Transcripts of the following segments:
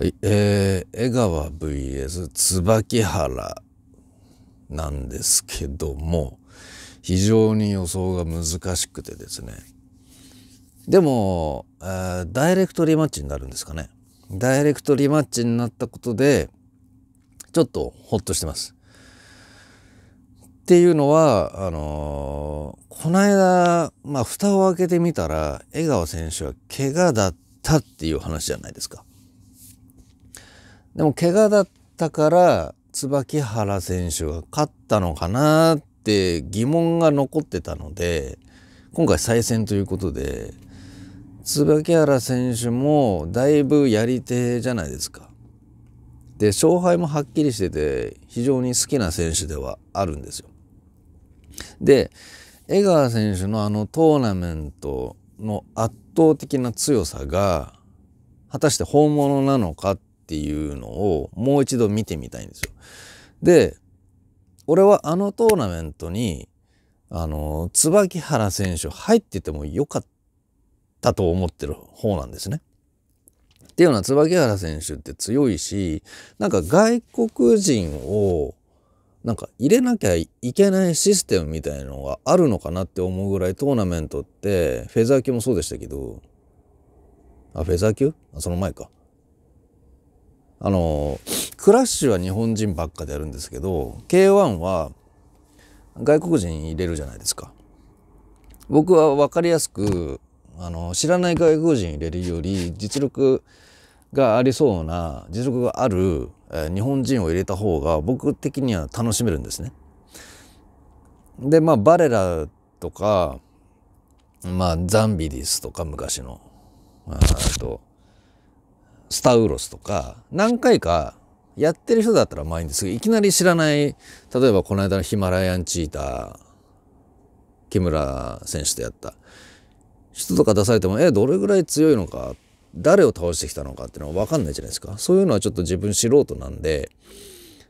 はい、えー、江川 VS 椿原なんですけども、非常に予想が難しくてですね。でも、えー、ダイレクトリマッチになるんですかね。ダイレクトリマッチになったことで、ちょっとほっとしてます。っていうのは、あのー、この間、まあ、蓋を開けてみたら、江川選手は怪我だったっていう話じゃないですか。でも怪我だったから椿原選手が勝ったのかなって疑問が残ってたので今回再戦ということで椿原選手もだいぶやり手じゃないですか。で勝敗もはっきりしてて非常に好きな選手ではあるんですよ。で江川選手のあのトーナメントの圧倒的な強さが果たして本物なのかっっていうのをもう一度見てみたいんですよ。で、俺はあのトーナメントに、あの、椿原選手入っててもよかったと思ってる方なんですね。っていうのは椿原選手って強いし、なんか外国人をなんか入れなきゃいけないシステムみたいのがあるのかなって思うぐらいトーナメントってフェザー級もそうでしたけどあフェザー級あその前かあのクラッシュは日本人ばっかでやるんですけど K1 は外国人入れるじゃないですか僕は分かりやすくあの知らない外国人入れるより実力がありそうな実力がある、え日本人を入れた方が僕的には楽しめるんですね。でまあバレラとか、まあ、ザンビディスとか昔のあとスタウロスとか、何回かやってる人だったらまあいいんですけど、いきなり知らない、例えばこの間のヒマラヤンチーター、木村選手とやった人とか出されても、え、どれぐらい強いのか、誰を倒してきたのかっていうのはわかんないじゃないですか。そういうのはちょっと自分素人なんで、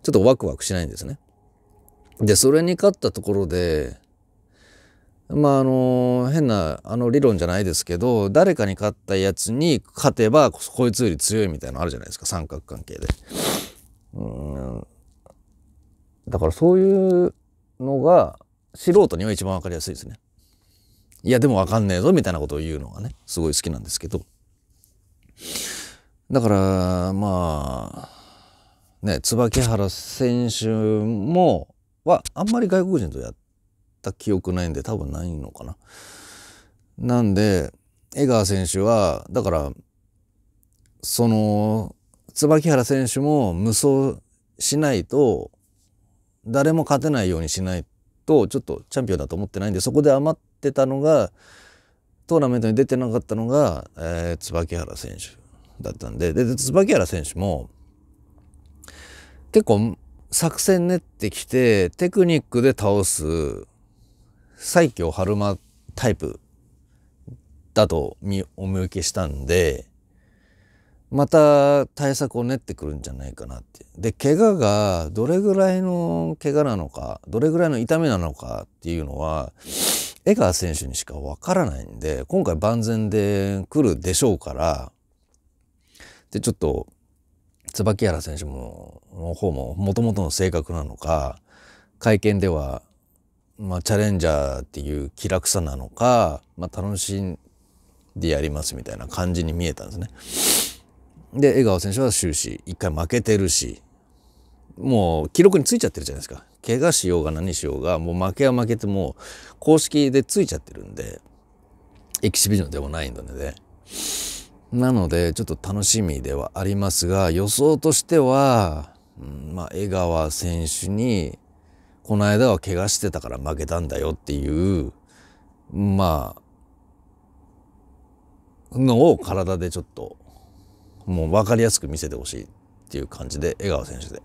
ちょっとワクワクしないんですね。で、それに勝ったところで、まああの変なあの理論じゃないですけど誰かに勝ったやつに勝てばこいつより強いみたいなのあるじゃないですか三角関係で。うんだからそういうのが素人には一番分かりやすいですね。いやでも分かんねえぞみたいなことを言うのがねすごい好きなんですけどだからまあね椿原選手もはあんまり外国人とやってた記憶ないんで多分ないのかな。なんで江川選手はだからその椿原選手も無双しないと誰も勝てないようにしないとちょっとチャンピオンだと思ってないんでそこで余ってたのがトーナメントに出てなかったのが、えー、椿原選手だったんでで椿原選手も結構作戦練ってきてテクニックで倒す最強春馬タイプだとお見受けしたんで、また対策を練ってくるんじゃないかなって。で、怪我がどれぐらいの怪我なのか、どれぐらいの痛みなのかっていうのは、江川選手にしかわからないんで、今回万全で来るでしょうから、で、ちょっと、椿原選手も、の方も、もともとの性格なのか、会見では、まあ、チャレンジャーっていう気楽さなのか、まあ、楽しんでやりますみたいな感じに見えたんですね。で江川選手は終始1回負けてるしもう記録についちゃってるじゃないですか怪我しようが何しようがもう負けは負けても公式でついちゃってるんでエキシビジョンでもないので、ね、なのでちょっと楽しみではありますが予想としては、うん、まあ江川選手にこの間は怪我してたから負けたんだよっていう、まあ、のを体でちょっと、もう分かりやすく見せてほしいっていう感じで、江川選手で